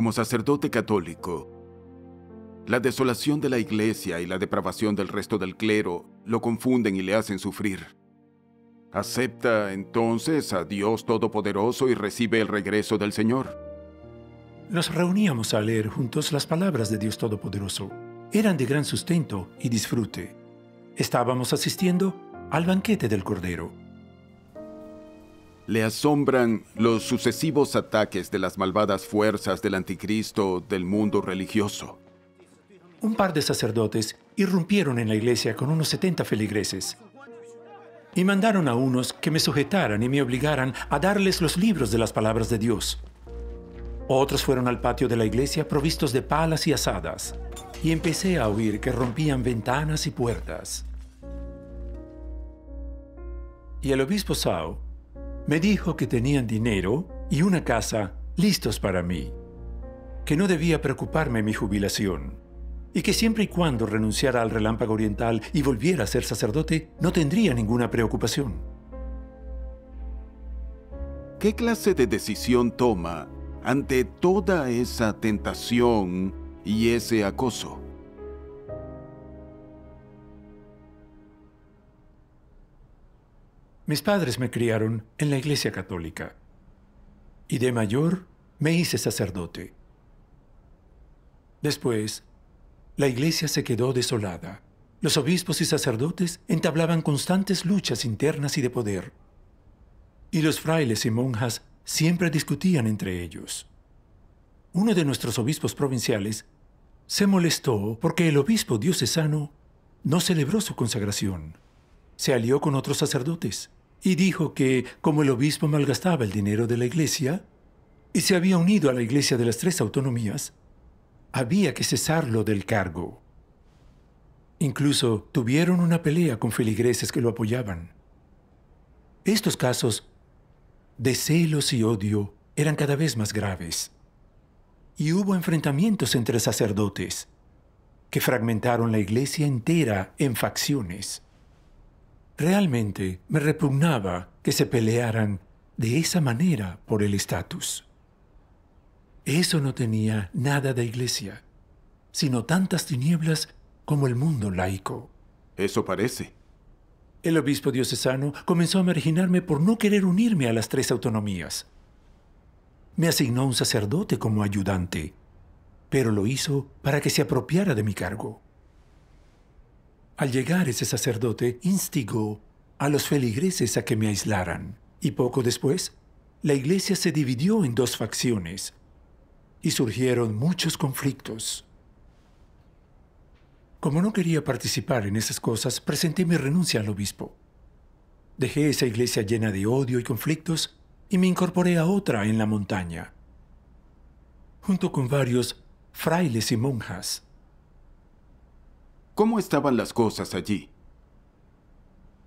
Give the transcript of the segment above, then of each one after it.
como sacerdote católico, la desolación de la iglesia y la depravación del resto del clero lo confunden y le hacen sufrir. Acepta entonces a Dios Todopoderoso y recibe el regreso del Señor. Nos reuníamos a leer juntos las palabras de Dios Todopoderoso. Eran de gran sustento y disfrute. Estábamos asistiendo al banquete del Cordero. Le asombran los sucesivos ataques de las malvadas fuerzas del anticristo del mundo religioso. Un par de sacerdotes irrumpieron en la iglesia con unos 70 feligreses y mandaron a unos que me sujetaran y me obligaran a darles los libros de las palabras de Dios. Otros fueron al patio de la iglesia provistos de palas y asadas, y empecé a oír que rompían ventanas y puertas. Y el obispo Sao me dijo que tenían dinero y una casa listos para mí, que no debía preocuparme mi jubilación, y que siempre y cuando renunciara al relámpago oriental y volviera a ser sacerdote, no tendría ninguna preocupación. ¿Qué clase de decisión toma ante toda esa tentación y ese acoso? Mis padres me criaron en la Iglesia Católica y de mayor me hice sacerdote. Después, la iglesia se quedó desolada. Los obispos y sacerdotes entablaban constantes luchas internas y de poder. Y los frailes y monjas siempre discutían entre ellos. Uno de nuestros obispos provinciales se molestó porque el obispo diocesano no celebró su consagración. Se alió con otros sacerdotes y dijo que como el obispo malgastaba el dinero de la iglesia y se había unido a la iglesia de las tres autonomías, había que cesarlo del cargo. Incluso tuvieron una pelea con feligreses que lo apoyaban. Estos casos de celos y odio eran cada vez más graves. Y hubo enfrentamientos entre sacerdotes que fragmentaron la iglesia entera en facciones. Realmente me repugnaba que se pelearan de esa manera por el estatus. Eso no tenía nada de iglesia, sino tantas tinieblas como el mundo laico. Eso parece. El obispo diocesano comenzó a marginarme por no querer unirme a las tres autonomías. Me asignó un sacerdote como ayudante, pero lo hizo para que se apropiara de mi cargo. Al llegar ese sacerdote instigó a los feligreses a que me aislaran, y poco después la iglesia se dividió en dos facciones y surgieron muchos conflictos. Como no quería participar en esas cosas, presenté mi renuncia al obispo. Dejé esa iglesia llena de odio y conflictos y me incorporé a otra en la montaña, junto con varios frailes y monjas. ¿Cómo estaban las cosas allí?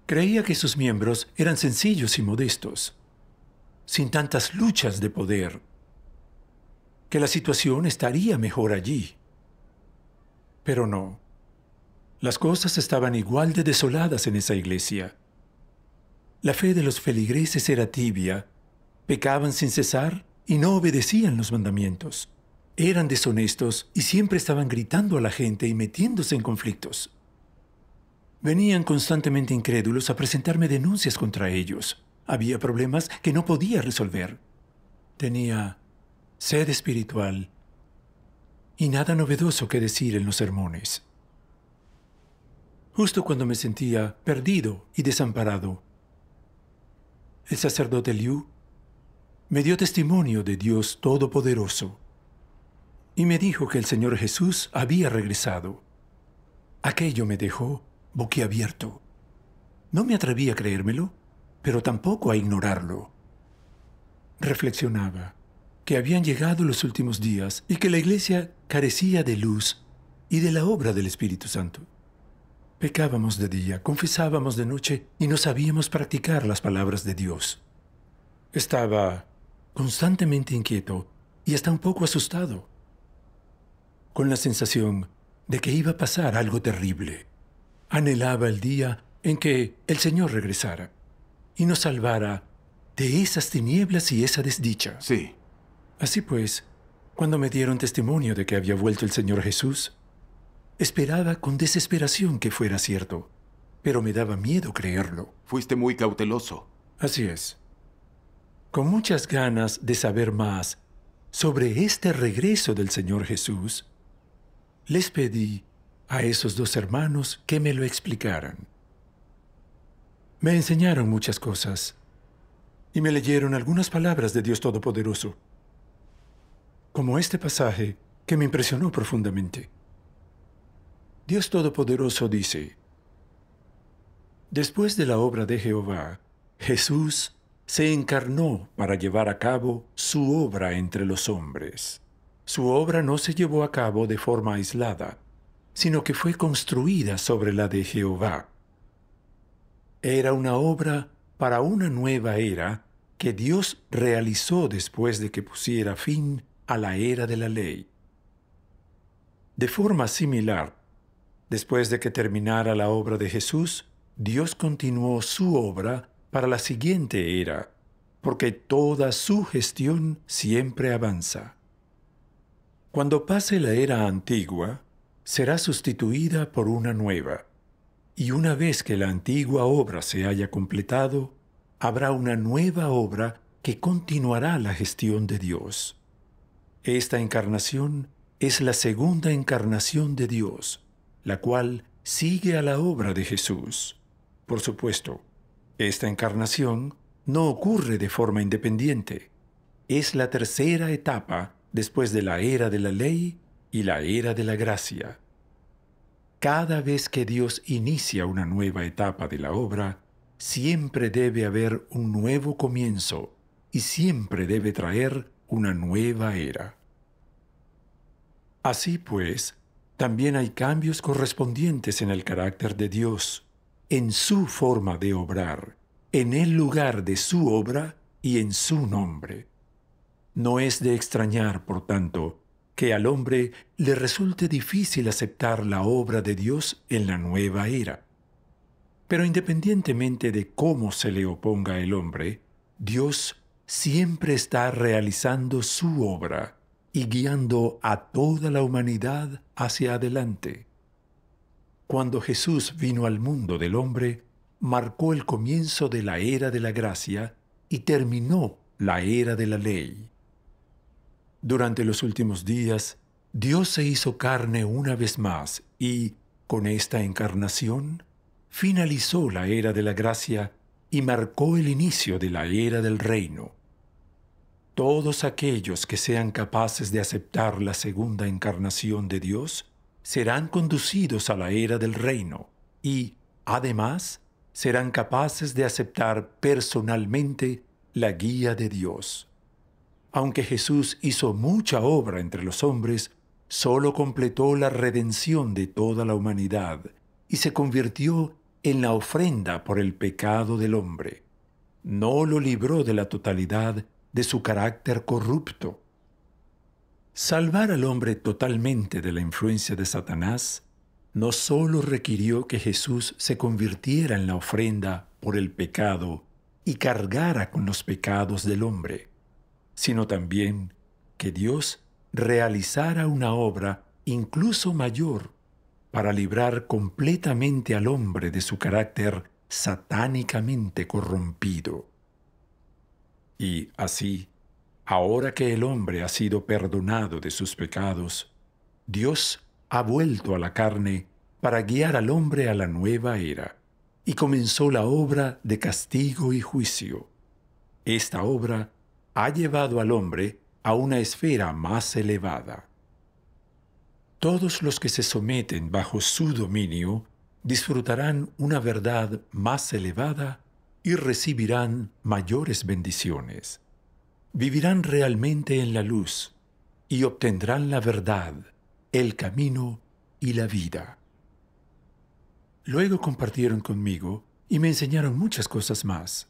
Creía que sus miembros eran sencillos y modestos, sin tantas luchas de poder, que la situación estaría mejor allí. Pero no. Las cosas estaban igual de desoladas en esa iglesia. La fe de los feligreses era tibia, pecaban sin cesar y no obedecían los mandamientos. Eran deshonestos y siempre estaban gritando a la gente y metiéndose en conflictos. Venían constantemente incrédulos a presentarme denuncias contra ellos. Había problemas que no podía resolver. Tenía sed espiritual y nada novedoso que decir en los sermones. Justo cuando me sentía perdido y desamparado, el sacerdote Liu me dio testimonio de Dios Todopoderoso y me dijo que el Señor Jesús había regresado. Aquello me dejó boquiabierto. No me atreví a creérmelo, pero tampoco a ignorarlo. Reflexionaba que habían llegado los últimos días y que la iglesia carecía de luz y de la obra del Espíritu Santo. Pecábamos de día, confesábamos de noche y no sabíamos practicar las palabras de Dios. Estaba constantemente inquieto y hasta un poco asustado con la sensación de que iba a pasar algo terrible. Anhelaba el día en que el Señor regresara y nos salvara de esas tinieblas y esa desdicha. Sí. Así pues, cuando me dieron testimonio de que había vuelto el Señor Jesús, esperaba con desesperación que fuera cierto, pero me daba miedo creerlo. Fuiste muy cauteloso. Así es. Con muchas ganas de saber más sobre este regreso del Señor Jesús, les pedí a esos dos hermanos que me lo explicaran. Me enseñaron muchas cosas y me leyeron algunas palabras de Dios Todopoderoso, como este pasaje que me impresionó profundamente. Dios Todopoderoso dice, Después de la obra de Jehová, Jesús se encarnó para llevar a cabo su obra entre los hombres. Su obra no se llevó a cabo de forma aislada, sino que fue construida sobre la de Jehová. Era una obra para una nueva era que Dios realizó después de que pusiera fin a la era de la ley. De forma similar, después de que terminara la obra de Jesús, Dios continuó su obra para la siguiente era, porque toda su gestión siempre avanza. Cuando pase la era antigua, será sustituida por una nueva, y una vez que la antigua obra se haya completado, habrá una nueva obra que continuará la gestión de Dios. Esta encarnación es la segunda encarnación de Dios, la cual sigue a la obra de Jesús. Por supuesto, esta encarnación no ocurre de forma independiente. Es la tercera etapa después de la era de la ley y la era de la gracia. Cada vez que Dios inicia una nueva etapa de la obra, siempre debe haber un nuevo comienzo y siempre debe traer una nueva era. Así pues, también hay cambios correspondientes en el carácter de Dios, en su forma de obrar, en el lugar de su obra y en su nombre. No es de extrañar, por tanto, que al hombre le resulte difícil aceptar la obra de Dios en la nueva era. Pero independientemente de cómo se le oponga el hombre, Dios siempre está realizando su obra y guiando a toda la humanidad hacia adelante. Cuando Jesús vino al mundo del hombre, marcó el comienzo de la era de la gracia y terminó la era de la ley. Durante los últimos días, Dios se hizo carne una vez más y, con esta encarnación, finalizó la era de la gracia y marcó el inicio de la era del reino. Todos aquellos que sean capaces de aceptar la segunda encarnación de Dios serán conducidos a la era del reino y, además, serán capaces de aceptar personalmente la guía de Dios. Aunque Jesús hizo mucha obra entre los hombres, solo completó la redención de toda la humanidad y se convirtió en la ofrenda por el pecado del hombre. No lo libró de la totalidad de su carácter corrupto. Salvar al hombre totalmente de la influencia de Satanás no solo requirió que Jesús se convirtiera en la ofrenda por el pecado y cargara con los pecados del hombre, sino también que Dios realizara una obra incluso mayor para librar completamente al hombre de su carácter satánicamente corrompido. Y así, ahora que el hombre ha sido perdonado de sus pecados, Dios ha vuelto a la carne para guiar al hombre a la nueva era, y comenzó la obra de castigo y juicio. Esta obra ha llevado al hombre a una esfera más elevada. Todos los que se someten bajo su dominio disfrutarán una verdad más elevada y recibirán mayores bendiciones. Vivirán realmente en la luz y obtendrán la verdad, el camino y la vida. Luego compartieron conmigo y me enseñaron muchas cosas más.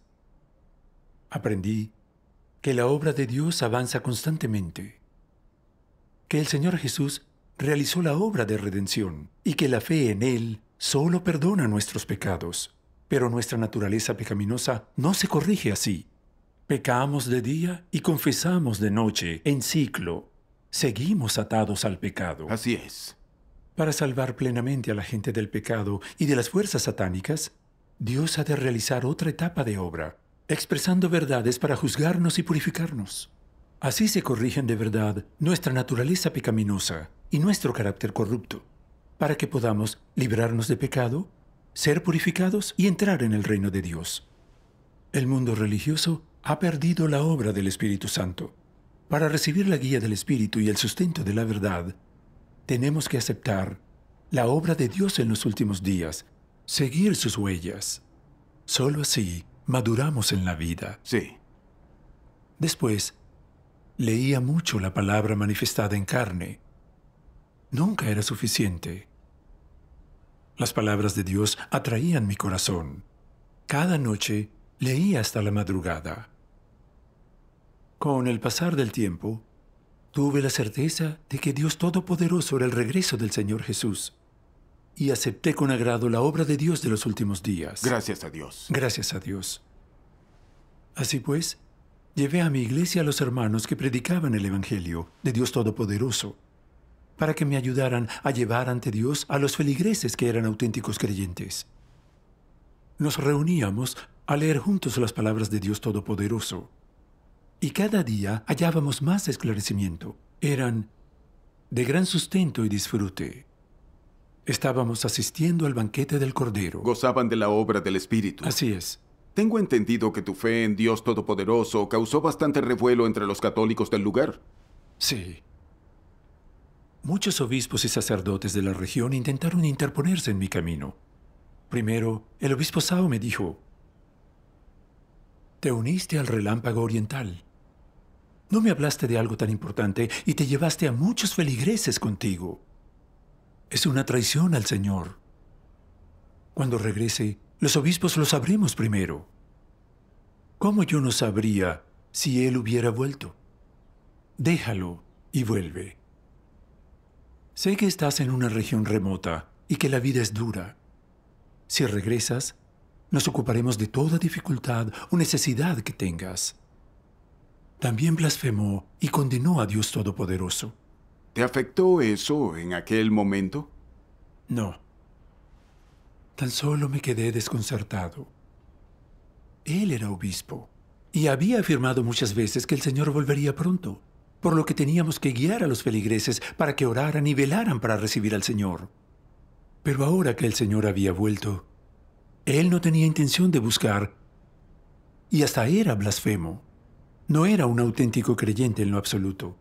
Aprendí que la obra de Dios avanza constantemente, que el Señor Jesús realizó la obra de redención y que la fe en Él solo perdona nuestros pecados. Pero nuestra naturaleza pecaminosa no se corrige así. Pecamos de día y confesamos de noche, en ciclo. Seguimos atados al pecado. Así es. Para salvar plenamente a la gente del pecado y de las fuerzas satánicas, Dios ha de realizar otra etapa de obra, expresando verdades para juzgarnos y purificarnos. Así se corrigen de verdad nuestra naturaleza pecaminosa y nuestro carácter corrupto, para que podamos librarnos de pecado, ser purificados y entrar en el reino de Dios. El mundo religioso ha perdido la obra del Espíritu Santo. Para recibir la guía del Espíritu y el sustento de la verdad, tenemos que aceptar la obra de Dios en los últimos días, seguir sus huellas. Solo así Maduramos en la vida. Sí. Después, leía mucho la palabra manifestada en carne. Nunca era suficiente. Las palabras de Dios atraían mi corazón. Cada noche leía hasta la madrugada. Con el pasar del tiempo, tuve la certeza de que Dios Todopoderoso era el regreso del Señor Jesús y acepté con agrado la obra de Dios de los últimos días. Gracias a Dios. Gracias a Dios. Así pues, llevé a mi iglesia a los hermanos que predicaban el Evangelio de Dios Todopoderoso, para que me ayudaran a llevar ante Dios a los feligreses que eran auténticos creyentes. Nos reuníamos a leer juntos las palabras de Dios Todopoderoso, y cada día hallábamos más esclarecimiento. Eran de gran sustento y disfrute. Estábamos asistiendo al banquete del Cordero. Gozaban de la obra del Espíritu. Así es. Tengo entendido que tu fe en Dios Todopoderoso causó bastante revuelo entre los católicos del lugar. Sí. Muchos obispos y sacerdotes de la región intentaron interponerse en mi camino. Primero, el obispo Sao me dijo, te uniste al relámpago oriental. No me hablaste de algo tan importante y te llevaste a muchos feligreses contigo. Es una traición al Señor. Cuando regrese, los obispos lo sabremos primero. ¿Cómo yo no sabría si él hubiera vuelto? Déjalo y vuelve. Sé que estás en una región remota y que la vida es dura. Si regresas, nos ocuparemos de toda dificultad o necesidad que tengas. También blasfemó y condenó a Dios Todopoderoso. ¿Te afectó eso en aquel momento? No. Tan solo me quedé desconcertado. Él era obispo y había afirmado muchas veces que el Señor volvería pronto, por lo que teníamos que guiar a los feligreses para que oraran y velaran para recibir al Señor. Pero ahora que el Señor había vuelto, él no tenía intención de buscar y hasta era blasfemo. No era un auténtico creyente en lo absoluto.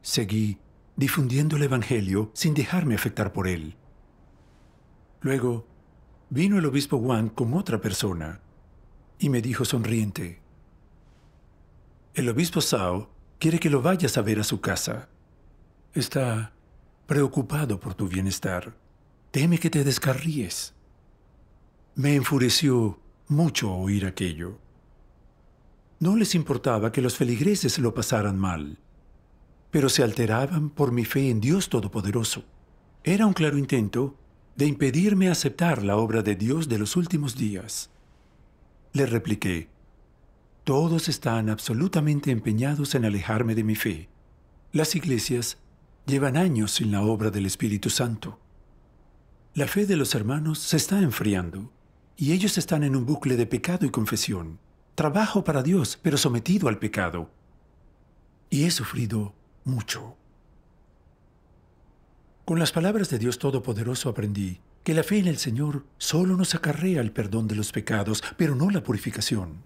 Seguí difundiendo el Evangelio sin dejarme afectar por él. Luego, vino el obispo Wang con otra persona y me dijo sonriente, el obispo Sao quiere que lo vayas a ver a su casa. Está preocupado por tu bienestar. Teme que te descarríes. Me enfureció mucho oír aquello. No les importaba que los feligreses lo pasaran mal pero se alteraban por mi fe en Dios Todopoderoso. Era un claro intento de impedirme aceptar la obra de Dios de los últimos días. Le repliqué, todos están absolutamente empeñados en alejarme de mi fe. Las iglesias llevan años sin la obra del Espíritu Santo. La fe de los hermanos se está enfriando y ellos están en un bucle de pecado y confesión. Trabajo para Dios, pero sometido al pecado. Y he sufrido mucho. Con las palabras de Dios Todopoderoso aprendí que la fe en el Señor solo nos acarrea el perdón de los pecados, pero no la purificación.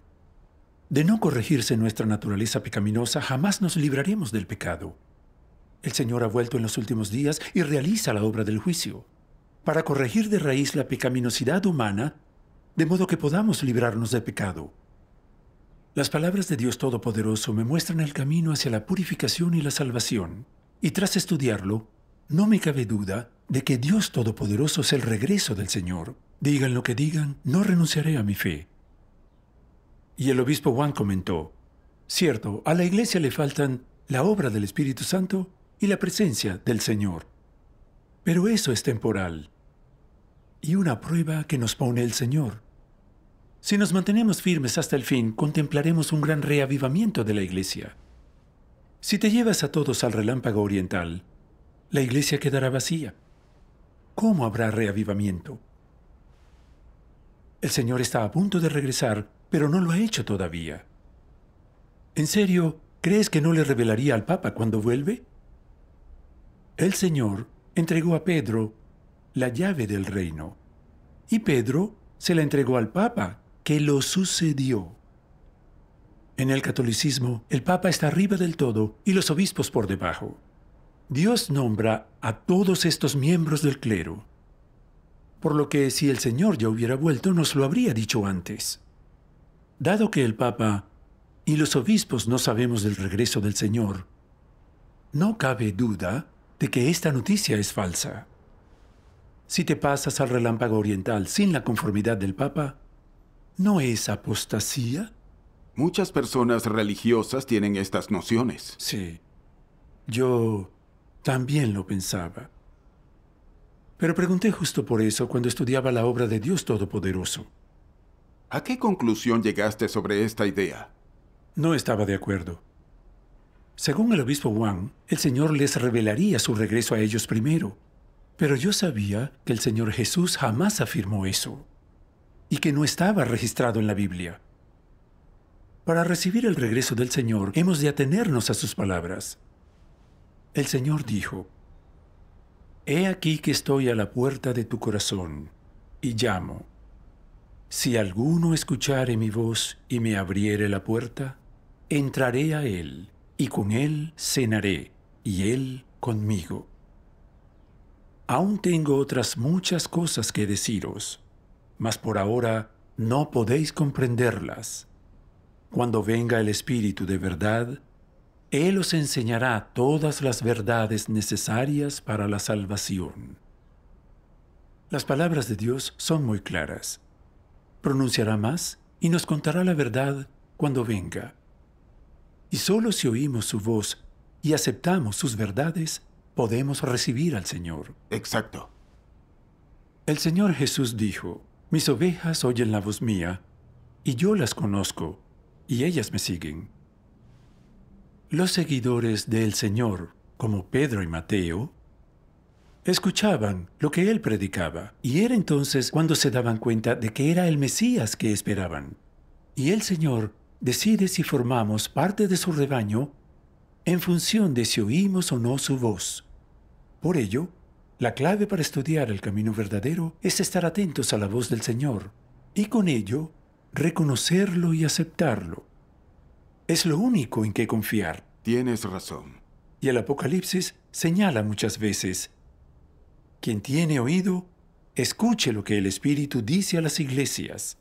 De no corregirse nuestra naturaleza pecaminosa, jamás nos libraremos del pecado. El Señor ha vuelto en los últimos días y realiza la obra del juicio, para corregir de raíz la pecaminosidad humana, de modo que podamos librarnos del pecado. Las palabras de Dios Todopoderoso me muestran el camino hacia la purificación y la salvación, y tras estudiarlo, no me cabe duda de que Dios Todopoderoso es el regreso del Señor. Digan lo que digan, no renunciaré a mi fe. Y el obispo Juan comentó, Cierto, a la iglesia le faltan la obra del Espíritu Santo y la presencia del Señor. Pero eso es temporal y una prueba que nos pone el Señor. Si nos mantenemos firmes hasta el fin, contemplaremos un gran reavivamiento de la Iglesia. Si te llevas a todos al relámpago oriental, la Iglesia quedará vacía. ¿Cómo habrá reavivamiento? El Señor está a punto de regresar, pero no lo ha hecho todavía. ¿En serio, crees que no le revelaría al Papa cuando vuelve? El Señor entregó a Pedro la llave del reino y Pedro se la entregó al Papa, que lo sucedió. En el catolicismo, el Papa está arriba del todo y los obispos por debajo. Dios nombra a todos estos miembros del clero. Por lo que si el Señor ya hubiera vuelto, nos lo habría dicho antes. Dado que el Papa y los obispos no sabemos del regreso del Señor, no cabe duda de que esta noticia es falsa. Si te pasas al relámpago oriental sin la conformidad del Papa, ¿No es apostasía? Muchas personas religiosas tienen estas nociones. Sí. Yo también lo pensaba. Pero pregunté justo por eso cuando estudiaba la obra de Dios Todopoderoso. ¿A qué conclusión llegaste sobre esta idea? No estaba de acuerdo. Según el obispo Wang, el Señor les revelaría su regreso a ellos primero. Pero yo sabía que el Señor Jesús jamás afirmó eso y que no estaba registrado en la Biblia. Para recibir el regreso del Señor hemos de atenernos a sus palabras. El Señor dijo, He aquí que estoy a la puerta de tu corazón y llamo. Si alguno escuchare mi voz y me abriere la puerta, entraré a él y con él cenaré y él conmigo. Aún tengo otras muchas cosas que deciros mas por ahora no podéis comprenderlas. Cuando venga el Espíritu de verdad, Él os enseñará todas las verdades necesarias para la salvación. Las palabras de Dios son muy claras. Pronunciará más y nos contará la verdad cuando venga. Y solo si oímos su voz y aceptamos sus verdades, podemos recibir al Señor. Exacto. El Señor Jesús dijo, mis ovejas oyen la voz mía, y yo las conozco, y ellas me siguen. Los seguidores del Señor, como Pedro y Mateo, escuchaban lo que él predicaba, y era entonces cuando se daban cuenta de que era el Mesías que esperaban. Y el Señor decide si formamos parte de su rebaño en función de si oímos o no su voz. Por ello, la clave para estudiar el camino verdadero es estar atentos a la voz del Señor y con ello reconocerlo y aceptarlo. Es lo único en que confiar. Tienes razón. Y el Apocalipsis señala muchas veces, quien tiene oído, escuche lo que el Espíritu dice a las iglesias.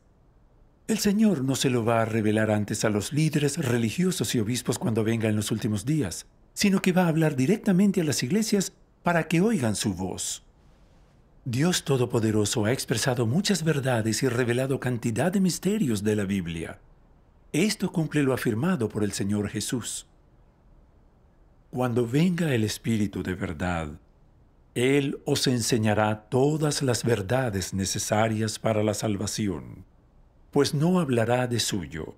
El Señor no se lo va a revelar antes a los líderes religiosos y obispos cuando venga en los últimos días, sino que va a hablar directamente a las iglesias para que oigan su voz. Dios Todopoderoso ha expresado muchas verdades y revelado cantidad de misterios de la Biblia. Esto cumple lo afirmado por el Señor Jesús. Cuando venga el Espíritu de verdad, Él os enseñará todas las verdades necesarias para la salvación, pues no hablará de suyo,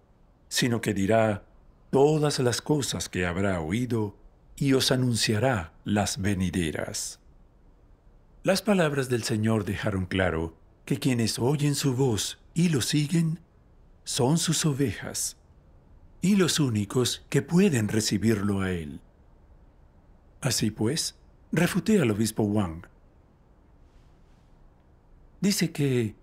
sino que dirá todas las cosas que habrá oído y os anunciará las venideras. Las palabras del Señor dejaron claro que quienes oyen su voz y lo siguen son sus ovejas y los únicos que pueden recibirlo a Él. Así pues, refuté al obispo Wang. Dice que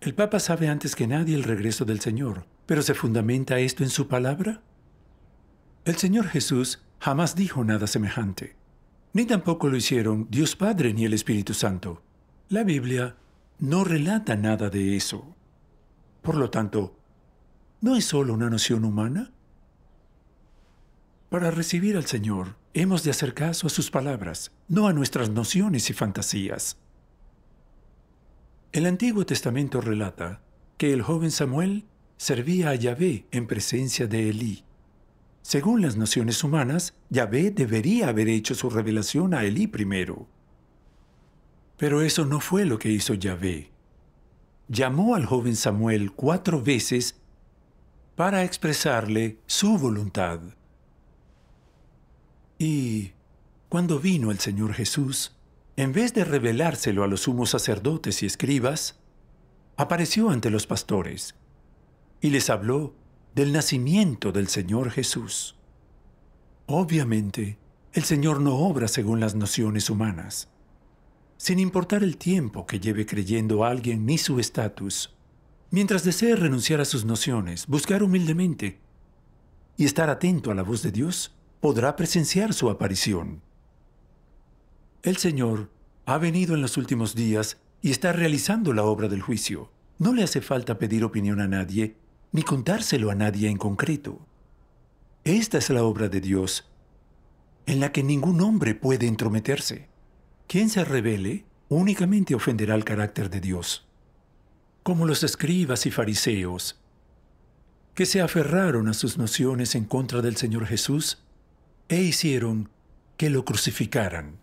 el Papa sabe antes que nadie el regreso del Señor, pero ¿se fundamenta esto en su palabra? El Señor Jesús jamás dijo nada semejante. Ni tampoco lo hicieron Dios Padre ni el Espíritu Santo. La Biblia no relata nada de eso. Por lo tanto, ¿no es solo una noción humana? Para recibir al Señor, hemos de hacer caso a sus palabras, no a nuestras nociones y fantasías. El Antiguo Testamento relata que el joven Samuel servía a Yahvé en presencia de Elí, según las nociones humanas, Yahvé debería haber hecho su revelación a Elí primero. Pero eso no fue lo que hizo Yahvé. Llamó al joven Samuel cuatro veces para expresarle su voluntad. Y cuando vino el Señor Jesús, en vez de revelárselo a los sumos sacerdotes y escribas, apareció ante los pastores y les habló del nacimiento del Señor Jesús. Obviamente, el Señor no obra según las nociones humanas. Sin importar el tiempo que lleve creyendo alguien ni su estatus, mientras desee renunciar a sus nociones, buscar humildemente y estar atento a la voz de Dios, podrá presenciar su aparición. El Señor ha venido en los últimos días y está realizando la obra del juicio. No le hace falta pedir opinión a nadie ni contárselo a nadie en concreto. Esta es la obra de Dios en la que ningún hombre puede entrometerse. Quien se revele únicamente ofenderá el carácter de Dios. Como los escribas y fariseos, que se aferraron a sus nociones en contra del Señor Jesús e hicieron que lo crucificaran.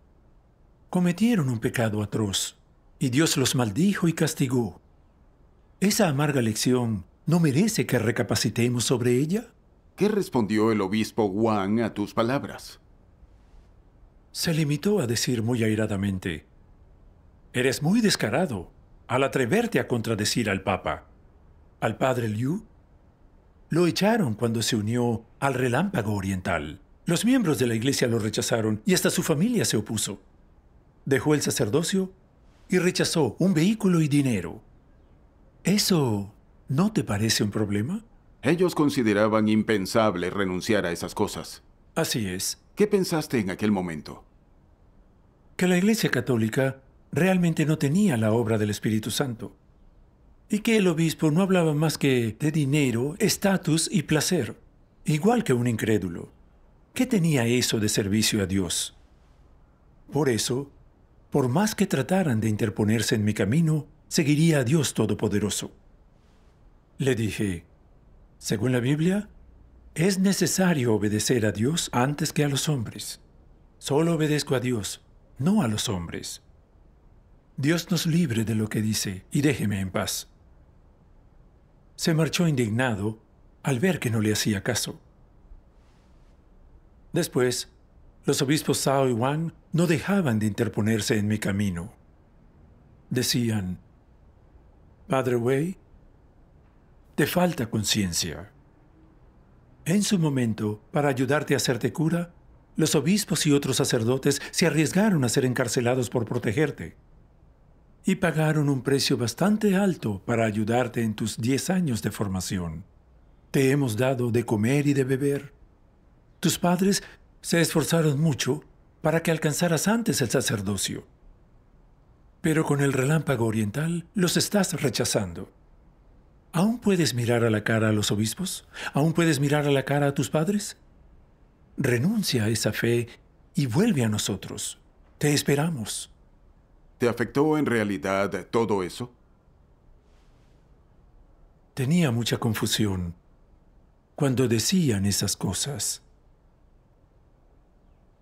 Cometieron un pecado atroz y Dios los maldijo y castigó. Esa amarga lección ¿No merece que recapacitemos sobre ella? ¿Qué respondió el obispo Wang a tus palabras? Se limitó a decir muy airadamente, Eres muy descarado al atreverte a contradecir al Papa. Al padre Liu lo echaron cuando se unió al relámpago oriental. Los miembros de la iglesia lo rechazaron y hasta su familia se opuso. Dejó el sacerdocio y rechazó un vehículo y dinero. Eso ¿No te parece un problema? Ellos consideraban impensable renunciar a esas cosas. Así es. ¿Qué pensaste en aquel momento? Que la Iglesia Católica realmente no tenía la obra del Espíritu Santo y que el obispo no hablaba más que de dinero, estatus y placer, igual que un incrédulo. ¿Qué tenía eso de servicio a Dios? Por eso, por más que trataran de interponerse en mi camino, seguiría a Dios Todopoderoso. Le dije, según la Biblia, es necesario obedecer a Dios antes que a los hombres. Solo obedezco a Dios, no a los hombres. Dios nos libre de lo que dice y déjeme en paz. Se marchó indignado al ver que no le hacía caso. Después, los obispos Sao y Wang no dejaban de interponerse en mi camino. Decían, Padre Wei, te falta conciencia. En su momento, para ayudarte a hacerte cura, los obispos y otros sacerdotes se arriesgaron a ser encarcelados por protegerte y pagaron un precio bastante alto para ayudarte en tus 10 años de formación. Te hemos dado de comer y de beber. Tus padres se esforzaron mucho para que alcanzaras antes el sacerdocio. Pero con el relámpago oriental los estás rechazando. ¿Aún puedes mirar a la cara a los obispos? ¿Aún puedes mirar a la cara a tus padres? Renuncia a esa fe y vuelve a nosotros. Te esperamos. ¿Te afectó en realidad todo eso? Tenía mucha confusión cuando decían esas cosas.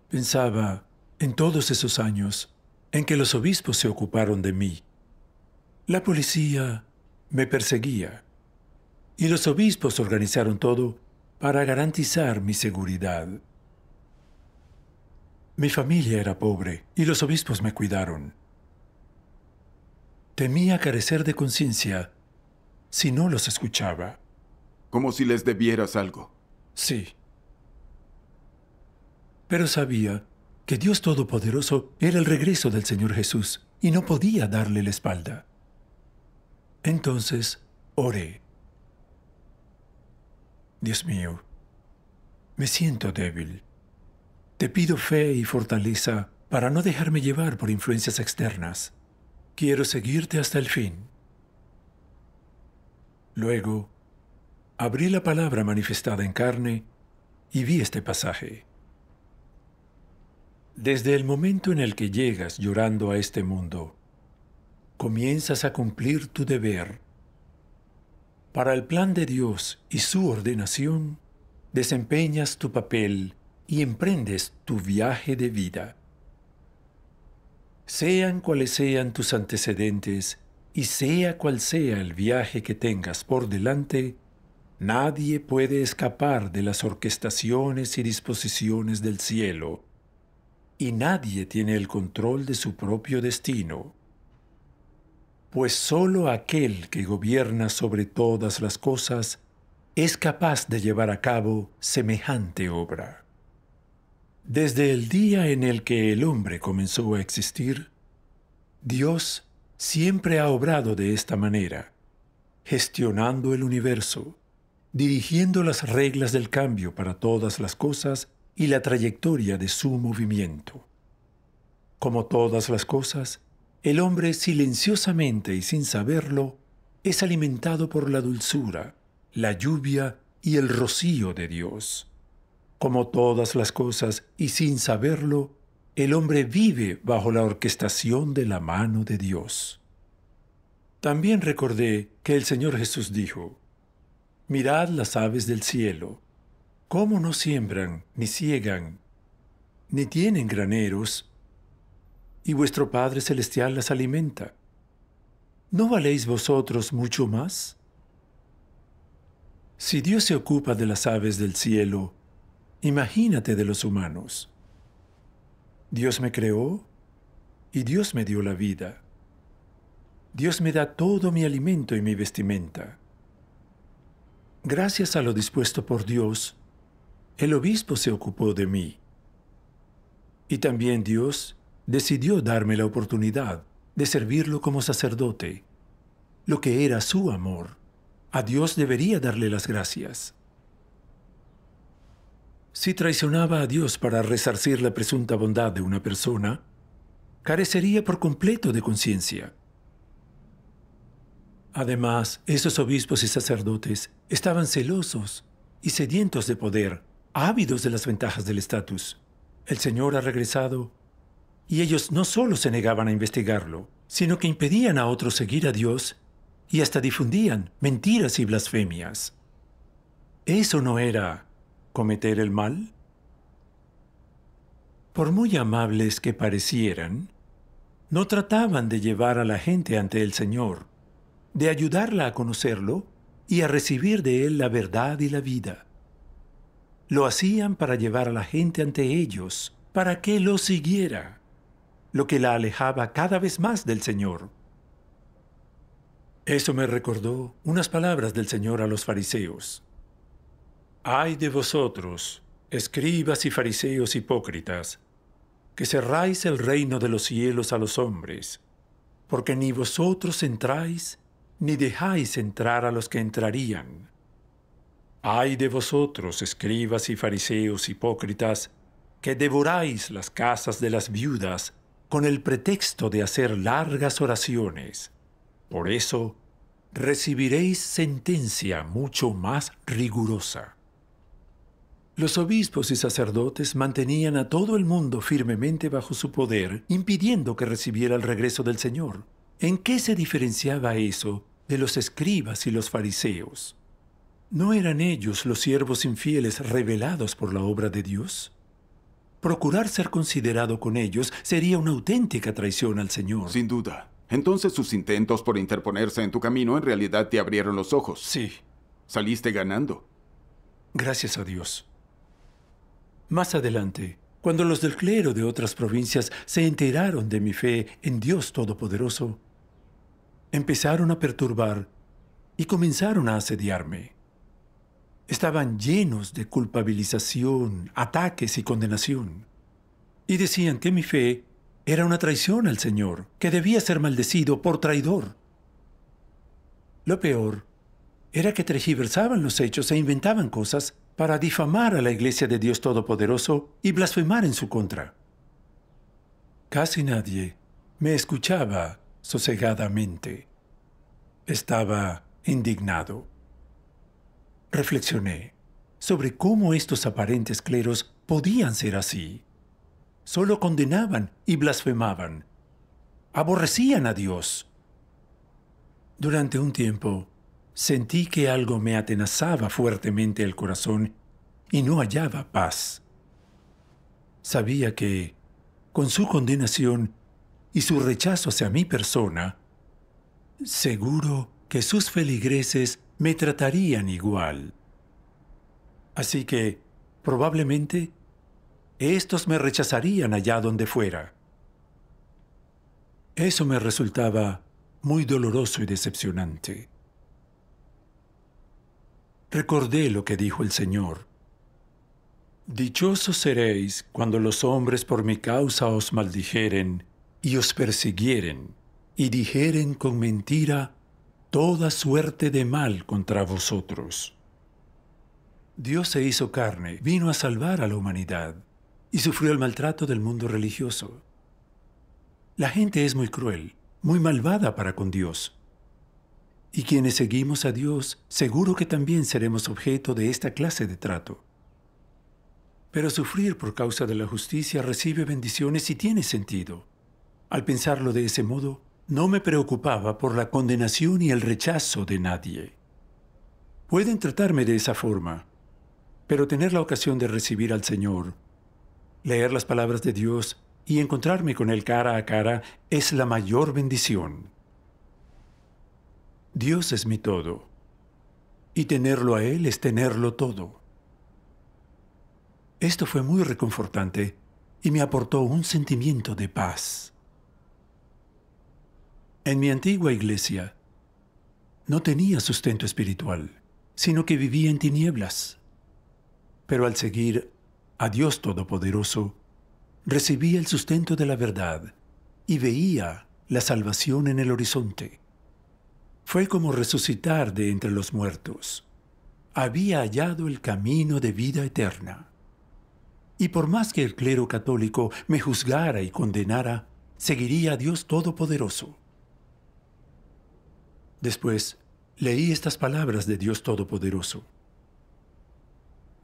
Pensaba en todos esos años en que los obispos se ocuparon de mí. La policía, me perseguía. Y los obispos organizaron todo para garantizar mi seguridad. Mi familia era pobre y los obispos me cuidaron. Temía carecer de conciencia si no los escuchaba. Como si les debieras algo. Sí. Pero sabía que Dios Todopoderoso era el regreso del Señor Jesús y no podía darle la espalda. Entonces oré. Dios mío, me siento débil. Te pido fe y fortaleza para no dejarme llevar por influencias externas. Quiero seguirte hasta el fin. Luego, abrí la palabra manifestada en carne y vi este pasaje. Desde el momento en el que llegas llorando a este mundo, comienzas a cumplir tu deber. Para el plan de Dios y su ordenación, desempeñas tu papel y emprendes tu viaje de vida. Sean cuales sean tus antecedentes y sea cual sea el viaje que tengas por delante, nadie puede escapar de las orquestaciones y disposiciones del cielo, y nadie tiene el control de su propio destino pues sólo aquel que gobierna sobre todas las cosas es capaz de llevar a cabo semejante obra. Desde el día en el que el hombre comenzó a existir, Dios siempre ha obrado de esta manera, gestionando el universo, dirigiendo las reglas del cambio para todas las cosas y la trayectoria de su movimiento. Como todas las cosas, el hombre silenciosamente y sin saberlo es alimentado por la dulzura, la lluvia y el rocío de Dios. Como todas las cosas y sin saberlo, el hombre vive bajo la orquestación de la mano de Dios. También recordé que el Señor Jesús dijo, Mirad las aves del cielo, cómo no siembran, ni ciegan, ni tienen graneros, y vuestro Padre Celestial las alimenta. ¿No valéis vosotros mucho más? Si Dios se ocupa de las aves del cielo, imagínate de los humanos. Dios me creó y Dios me dio la vida. Dios me da todo mi alimento y mi vestimenta. Gracias a lo dispuesto por Dios, el obispo se ocupó de mí. Y también Dios decidió darme la oportunidad de servirlo como sacerdote, lo que era su amor. A Dios debería darle las gracias. Si traicionaba a Dios para resarcir la presunta bondad de una persona, carecería por completo de conciencia. Además, esos obispos y sacerdotes estaban celosos y sedientos de poder, ávidos de las ventajas del estatus. El Señor ha regresado y ellos no solo se negaban a investigarlo, sino que impedían a otros seguir a Dios y hasta difundían mentiras y blasfemias. ¿Eso no era cometer el mal? Por muy amables que parecieran, no trataban de llevar a la gente ante el Señor, de ayudarla a conocerlo y a recibir de Él la verdad y la vida. Lo hacían para llevar a la gente ante ellos, para que lo siguiera lo que la alejaba cada vez más del Señor. Eso me recordó unas palabras del Señor a los fariseos. Ay de vosotros, escribas y fariseos hipócritas, que cerráis el reino de los cielos a los hombres, porque ni vosotros entráis, ni dejáis entrar a los que entrarían. Ay de vosotros, escribas y fariseos hipócritas, que devoráis las casas de las viudas con el pretexto de hacer largas oraciones. Por eso, recibiréis sentencia mucho más rigurosa. Los obispos y sacerdotes mantenían a todo el mundo firmemente bajo su poder, impidiendo que recibiera el regreso del Señor. ¿En qué se diferenciaba eso de los escribas y los fariseos? ¿No eran ellos los siervos infieles revelados por la obra de Dios? Procurar ser considerado con ellos sería una auténtica traición al Señor. Sin duda. Entonces sus intentos por interponerse en tu camino en realidad te abrieron los ojos. Sí. Saliste ganando. Gracias a Dios. Más adelante, cuando los del clero de otras provincias se enteraron de mi fe en Dios Todopoderoso, empezaron a perturbar y comenzaron a asediarme estaban llenos de culpabilización, ataques y condenación. Y decían que mi fe era una traición al Señor, que debía ser maldecido por traidor. Lo peor era que tergiversaban los hechos e inventaban cosas para difamar a la iglesia de Dios Todopoderoso y blasfemar en su contra. Casi nadie me escuchaba sosegadamente. Estaba indignado. Reflexioné sobre cómo estos aparentes cleros podían ser así. Solo condenaban y blasfemaban. Aborrecían a Dios. Durante un tiempo, sentí que algo me atenazaba fuertemente el corazón y no hallaba paz. Sabía que, con su condenación y su rechazo hacia mi persona, seguro que sus feligreses me tratarían igual. Así que, probablemente, estos me rechazarían allá donde fuera. Eso me resultaba muy doloroso y decepcionante. Recordé lo que dijo el Señor. Dichosos seréis cuando los hombres por mi causa os maldijeren y os persiguieren y dijeren con mentira, toda suerte de mal contra vosotros. Dios se hizo carne, vino a salvar a la humanidad y sufrió el maltrato del mundo religioso. La gente es muy cruel, muy malvada para con Dios. Y quienes seguimos a Dios, seguro que también seremos objeto de esta clase de trato. Pero sufrir por causa de la justicia recibe bendiciones y tiene sentido. Al pensarlo de ese modo, no me preocupaba por la condenación y el rechazo de nadie. Pueden tratarme de esa forma, pero tener la ocasión de recibir al Señor, leer las palabras de Dios y encontrarme con Él cara a cara es la mayor bendición. Dios es mi todo, y tenerlo a Él es tenerlo todo. Esto fue muy reconfortante y me aportó un sentimiento de paz. En mi antigua iglesia no tenía sustento espiritual, sino que vivía en tinieblas. Pero al seguir a Dios Todopoderoso, recibía el sustento de la verdad y veía la salvación en el horizonte. Fue como resucitar de entre los muertos. Había hallado el camino de vida eterna. Y por más que el clero católico me juzgara y condenara, seguiría a Dios Todopoderoso. Después, leí estas palabras de Dios Todopoderoso.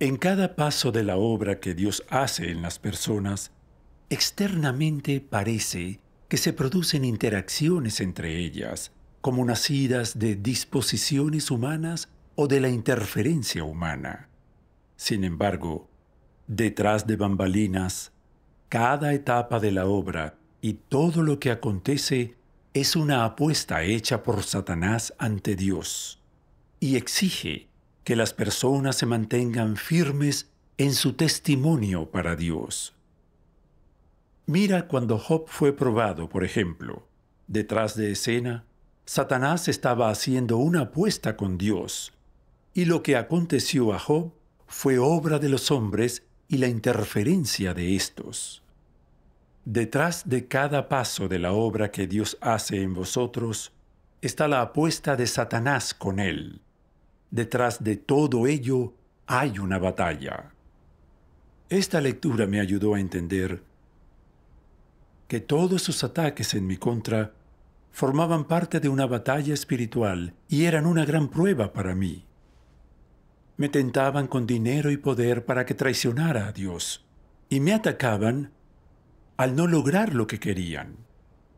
En cada paso de la obra que Dios hace en las personas, externamente parece que se producen interacciones entre ellas, como nacidas de disposiciones humanas o de la interferencia humana. Sin embargo, detrás de bambalinas, cada etapa de la obra y todo lo que acontece es una apuesta hecha por Satanás ante Dios y exige que las personas se mantengan firmes en su testimonio para Dios. Mira cuando Job fue probado, por ejemplo. Detrás de escena, Satanás estaba haciendo una apuesta con Dios, y lo que aconteció a Job fue obra de los hombres y la interferencia de estos. Detrás de cada paso de la obra que Dios hace en vosotros está la apuesta de Satanás con él. Detrás de todo ello hay una batalla. Esta lectura me ayudó a entender que todos sus ataques en mi contra formaban parte de una batalla espiritual y eran una gran prueba para mí. Me tentaban con dinero y poder para que traicionara a Dios y me atacaban al no lograr lo que querían.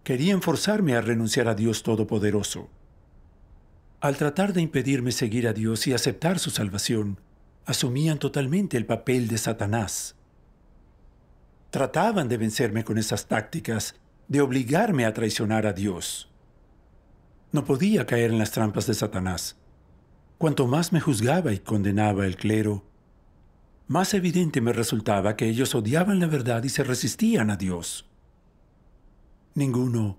Querían forzarme a renunciar a Dios Todopoderoso. Al tratar de impedirme seguir a Dios y aceptar su salvación, asumían totalmente el papel de Satanás. Trataban de vencerme con esas tácticas, de obligarme a traicionar a Dios. No podía caer en las trampas de Satanás. Cuanto más me juzgaba y condenaba el clero, más evidente me resultaba que ellos odiaban la verdad y se resistían a Dios. Ninguno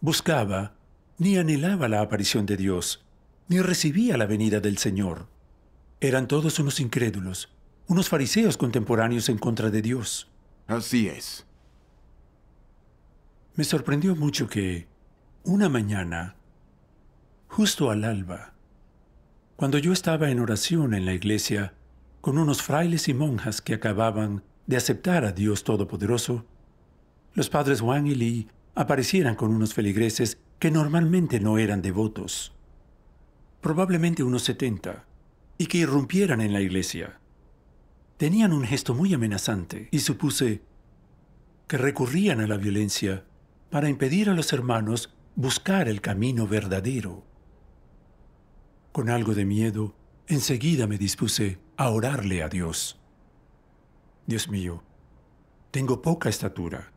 buscaba ni anhelaba la aparición de Dios, ni recibía la venida del Señor. Eran todos unos incrédulos, unos fariseos contemporáneos en contra de Dios. Así es. Me sorprendió mucho que, una mañana, justo al alba, cuando yo estaba en oración en la iglesia, con unos frailes y monjas que acababan de aceptar a Dios Todopoderoso, los padres Wang y Lee aparecieran con unos feligreses que normalmente no eran devotos, probablemente unos 70, y que irrumpieran en la iglesia. Tenían un gesto muy amenazante y supuse que recurrían a la violencia para impedir a los hermanos buscar el camino verdadero. Con algo de miedo, enseguida me dispuse a orarle a Dios. Dios mío, tengo poca estatura.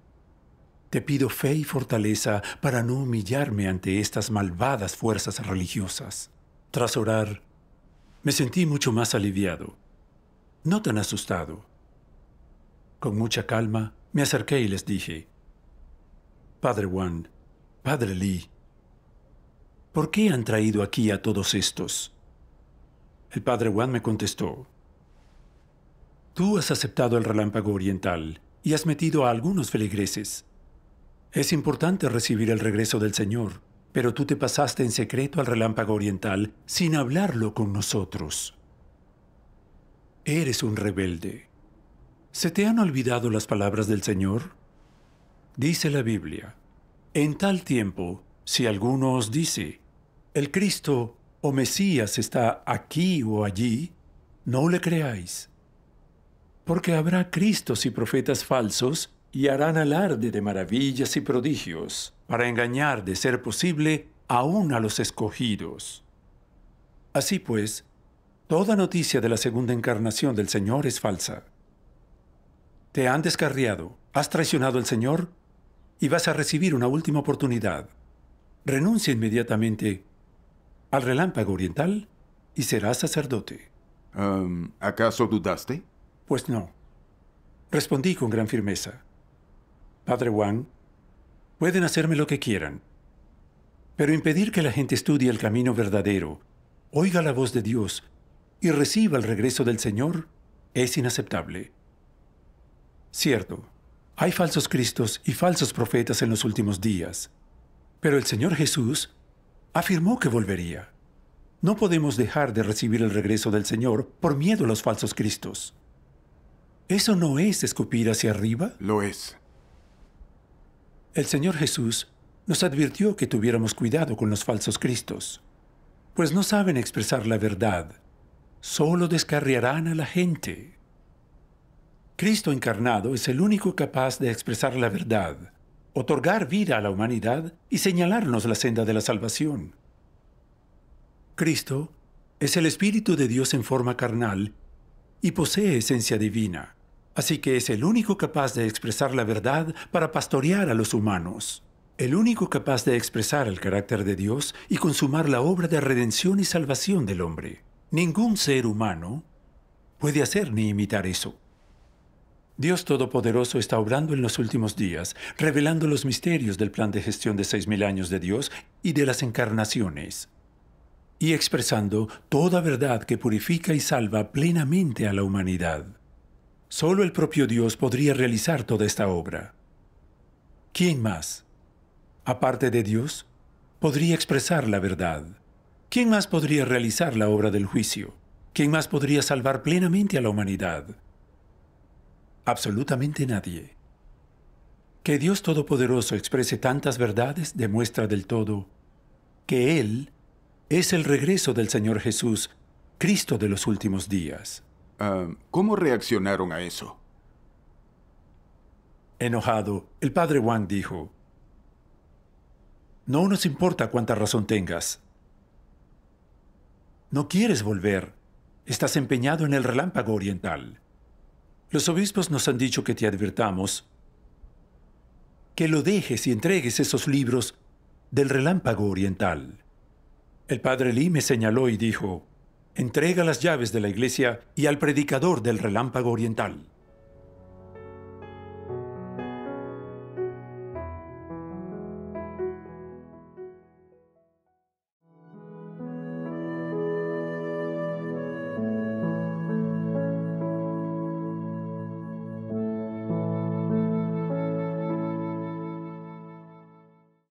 Te pido fe y fortaleza para no humillarme ante estas malvadas fuerzas religiosas. Tras orar, me sentí mucho más aliviado, no tan asustado. Con mucha calma, me acerqué y les dije, Padre Juan, Padre Lee, ¿por qué han traído aquí a todos estos? El Padre Juan me contestó, Tú has aceptado el relámpago oriental y has metido a algunos feligreses. Es importante recibir el regreso del Señor, pero tú te pasaste en secreto al relámpago oriental sin hablarlo con nosotros. Eres un rebelde. ¿Se te han olvidado las palabras del Señor? Dice la Biblia, en tal tiempo, si alguno os dice, el Cristo o Mesías está aquí o allí, no le creáis porque habrá cristos y profetas falsos y harán alarde de maravillas y prodigios, para engañar, de ser posible, aún a los escogidos. Así pues, toda noticia de la segunda encarnación del Señor es falsa. Te han descarriado, has traicionado al Señor y vas a recibir una última oportunidad. Renuncia inmediatamente al relámpago oriental y serás sacerdote. ¿Acaso dudaste? Pues no. Respondí con gran firmeza. Padre Wang, pueden hacerme lo que quieran, pero impedir que la gente estudie el camino verdadero, oiga la voz de Dios y reciba el regreso del Señor es inaceptable. Cierto, hay falsos cristos y falsos profetas en los últimos días, pero el Señor Jesús afirmó que volvería. No podemos dejar de recibir el regreso del Señor por miedo a los falsos cristos. ¿Eso no es escupir hacia arriba? Lo es. El Señor Jesús nos advirtió que tuviéramos cuidado con los falsos cristos, pues no saben expresar la verdad, solo descarriarán a la gente. Cristo encarnado es el único capaz de expresar la verdad, otorgar vida a la humanidad y señalarnos la senda de la salvación. Cristo es el Espíritu de Dios en forma carnal y posee esencia divina. Así que es el único capaz de expresar la verdad para pastorear a los humanos, el único capaz de expresar el carácter de Dios y consumar la obra de redención y salvación del hombre. Ningún ser humano puede hacer ni imitar eso. Dios Todopoderoso está obrando en los últimos días, revelando los misterios del plan de gestión de seis mil años de Dios y de las encarnaciones, y expresando toda verdad que purifica y salva plenamente a la humanidad. Solo el propio Dios podría realizar toda esta obra. ¿Quién más, aparte de Dios, podría expresar la verdad? ¿Quién más podría realizar la obra del juicio? ¿Quién más podría salvar plenamente a la humanidad? Absolutamente nadie. Que Dios Todopoderoso exprese tantas verdades demuestra del todo que Él es el regreso del Señor Jesús, Cristo de los últimos días. Ah, ¿Cómo reaccionaron a eso? Enojado, el padre Wang dijo, No nos importa cuánta razón tengas. No quieres volver. Estás empeñado en el relámpago oriental. Los obispos nos han dicho que te advirtamos que lo dejes y entregues esos libros del relámpago oriental. El padre Lee me señaló y dijo, entrega las llaves de la iglesia y al predicador del relámpago oriental.